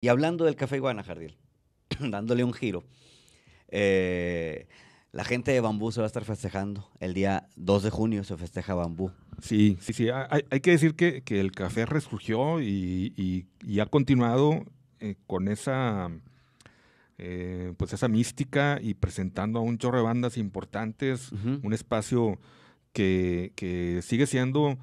Y hablando del Café Iguana, Jardín, dándole un giro, eh, la gente de Bambú se va a estar festejando. El día 2 de junio se festeja Bambú. Sí, sí, sí. Ah, hay, que decir que, el café resurgió y, ha continuado eh, con esa, eh, pues esa mística y presentando a un chorro de bandas importantes, un espacio que, que sigue siendo,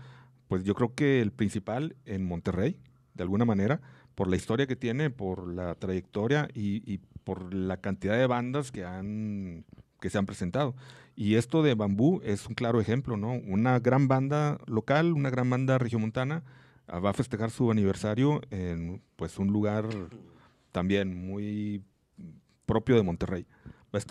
pues yo creo que el principal en Monterrey, de alguna manera por la historia que tiene, por la trayectoria y, por la cantidad de bandas que han que se han presentado. Y esto de Bambú es un claro ejemplo, ¿no? Una gran banda local, una gran banda regiomontana ah, va a festejar su aniversario en pues un lugar también muy propio de Monterrey.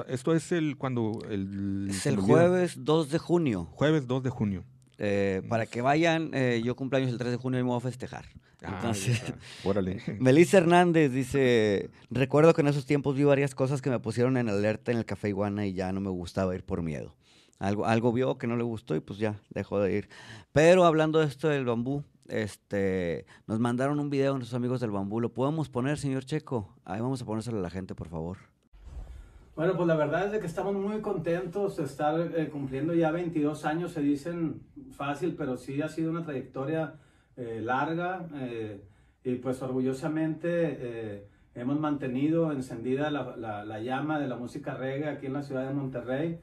Esto es el cuando Es el jueves 2 de junio. Jueves 2 de junio. Eh, para que vayan, eh, yo cumpleaños el 3 de junio y me voy a festejar. Ah, Entonces, Melissa Hernández dice, recuerdo que en esos tiempos vi varias cosas que me pusieron en alerta en el Café Iguana y ya no me gustaba ir por miedo. Algo, algo vio que no le gustó y pues ya dejó de ir. Pero hablando de esto del bambú, este, nos mandaron un video nuestros amigos del bambú. ¿Lo podemos poner, señor Checo? Ahí vamos a ponérselo a la gente, por favor. Bueno, pues la verdad es de que estamos muy contentos de estar eh, cumpliendo ya 22 años, se dicen fácil, pero sí ha sido una trayectoria eh, larga eh, y pues orgullosamente hemos mantenido encendida la, la, llama de la música reggae aquí en la ciudad de Monterrey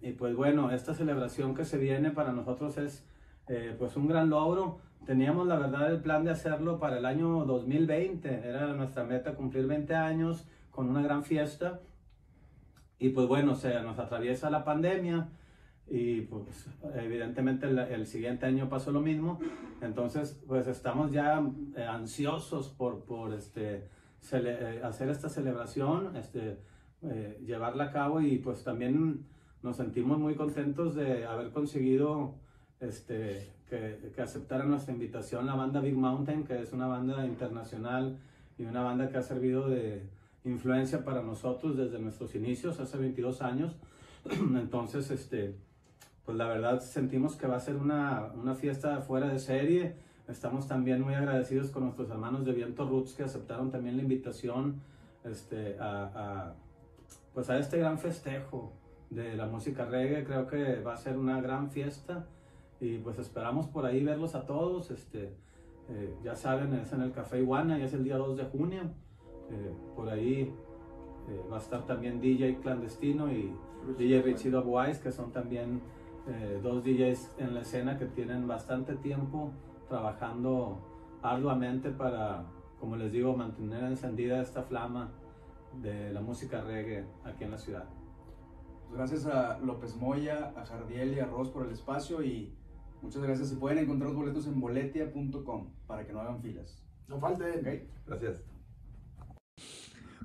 y pues bueno, esta celebración que se viene para nosotros es pues un gran logro. Teníamos la verdad el plan de hacerlo para el año 2020, era nuestra meta cumplir 20 años con una gran fiesta y pues bueno, se nos atraviesa la pandemia y pues evidentemente el, siguiente año pasó lo mismo. Entonces, pues estamos ya eh, ansiosos por, por este, eh, hacer esta celebración, este, eh, llevarla a cabo y pues también nos sentimos muy contentos de haber conseguido este, que, que aceptaran nuestra invitación la banda Big Mountain, que es una banda internacional y una banda que ha servido de influencia para nosotros desde nuestros inicios, hace 22 años. Entonces, este, pues la verdad sentimos que va a ser una, una fiesta fuera de serie. Estamos también muy agradecidos con nuestros hermanos de Viento Roots que aceptaron también la invitación este, a, pues a este gran festejo de la música reggae. Creo que va a ser una gran fiesta y pues esperamos por ahí verlos a todos. Este, eh, ya saben, es en el Café Iguana, ya es el día 2 de junio. Eh, por ahí eh, va a estar también DJ Clandestino y DJ Richie Wise, que son también eh, dos DJs en la escena que tienen bastante tiempo trabajando arduamente para, como les digo, mantener encendida esta flama de la música reggae aquí en la ciudad. Gracias a López Moya, a Jardiel y a Ross por el espacio y muchas gracias. Si pueden encontrar los boletos en boletia.com para que no hagan filas. No falten. Gracias.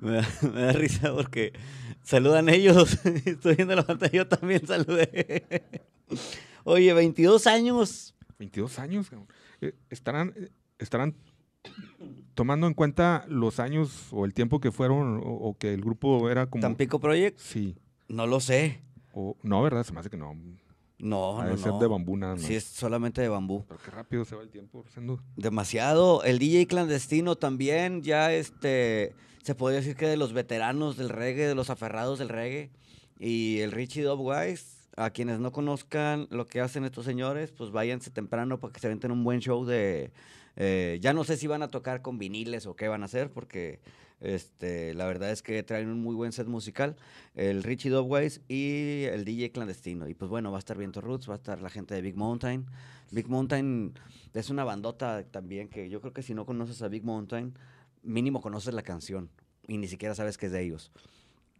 Me da, risa porque saludan ellos. Estoy viendo la pantalla, yo también saludé. Oye, 22 años. 22 años, eh, Estarán, eh, estarán tomando en cuenta los años o el tiempo que fueron o, que el grupo era como. ¿Tampico Project? Sí. No lo sé. no, ¿verdad? Se me hace que no. No, no, no, ser de bambú nada Sí, es solamente de bambú. Pero qué rápido se va el tiempo, Demasiado. El DJ clandestino también ya este se podría decir que de los veteranos del reggae, de los aferrados del reggae. Y el Richie Dove Wise, a quienes no conozcan lo que hacen estos señores, pues váyanse temprano para que se venten un buen show de... Eh, ya no sé si van a tocar con viniles o qué van a hacer, porque este, la verdad es que traen un muy buen set musical, el Richie Dubways y el DJ Clandestino. Y pues bueno, va a estar Viento Roots, va a estar la gente de Big Mountain. Big Mountain es una bandota también que yo creo que si no conoces a Big Mountain, mínimo conoces la canción y ni siquiera sabes que es de ellos.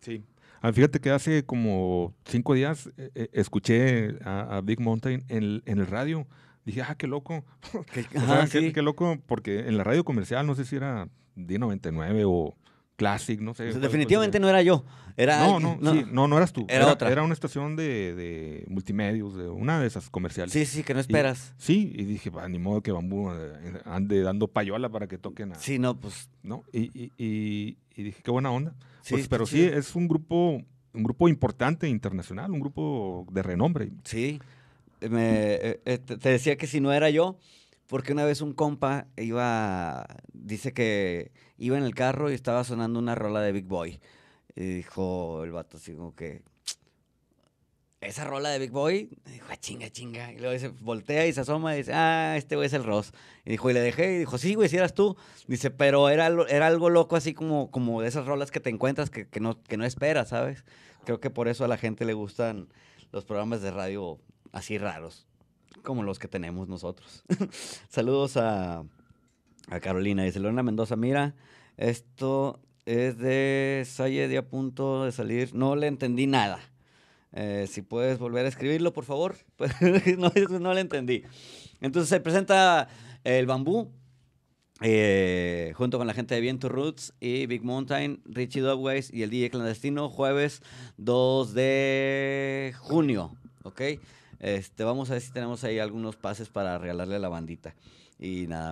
Sí. Ah, fíjate que hace como cinco días eh, eh, escuché a, Big Mountain en el, radio. Dije, ah, qué loco. ¿Qué, qué, loco, porque en la radio comercial, no sé si era D99 o Classic, no sé. definitivamente no era yo. Era no, no, no, no, no eras tú. Era, otra. Era una estación de, de multimedios, de una de esas comerciales. Sí, sí, que no esperas. sí, y dije, ni modo que Bambú eh, ande dando payola para que toquen a. Sí, no, pues. ¿no? Y, dije, qué buena onda. Sí, pues, pero sí, es un grupo, un grupo importante internacional, un grupo de renombre. Sí. Eh, eh, te decía que si no era yo, porque una vez un compa iba, dice que iba en el carro y estaba sonando una rola de Big Boy. Y dijo el vato así como que, esa rola de Big Boy, y dijo, ah, chinga, chinga. Y luego dice, voltea y se asoma y dice, ah, este güey es el Ross. Y dijo, y le dejé, y dijo, sí, güey, si eras tú. Dice, pero era, era algo loco así como, como de esas rolas que te encuentras que no esperas, ¿sabes? Creo que por eso a la gente le gustan los programas de radio así raros como los que tenemos nosotros. Saludos a, Carolina. Dice Lorena Mendoza, mira, esto es de Salle de a punto de salir. No le entendí nada. Eh, si puedes volver a escribirlo, por favor. Pues, no, le entendí. Entonces se presenta el bambú. Eh, junto con la gente de Viento Roots y Big Mountain, Richie Dogways y el DJ Clandestino, jueves 2 de junio, ¿ok? Este, vamos a ver si tenemos ahí algunos pases para regalarle a la bandita. Y nada